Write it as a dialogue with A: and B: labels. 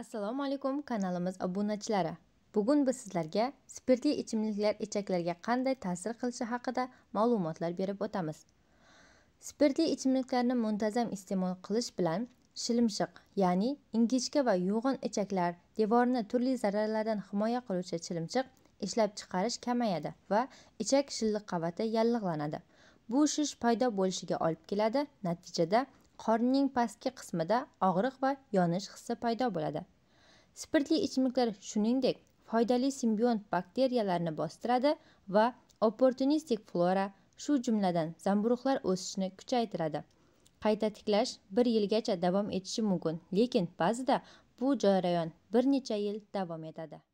A: assalomu alaykum kanalimiz obunachilari bugun biz sizlarga spirtli ichimliklar ichaklarga qanday ta'sir qilishi haqida ma'lumotlar berib o'tamiz spirtli ichimliklarni muntazam iste'mol qilish bilan shilimshiq ya'ni ingichka va yo'g'in ichaklar devorni turli zararlardan himoya qiluvchi shilimshiq ishlab chiqarish kamayadi va ichak shilliq qavati yallig'lanadi bu shish paydo bo'lishiga olib keladi natijada qorning pastki qismida og'riq va yonish hissi paydo bo'ladi spirtli ichimliklar shuningdek foydali simbiont bakteriyalarni bostiradi va opportunistik flora shu jumladan zamburug'lar o'sishini kuchaytiradi qayta tiklash bir yilgacha davom etishi mumkin lekin ba'zida bu jarayon bir necha yil davom etadi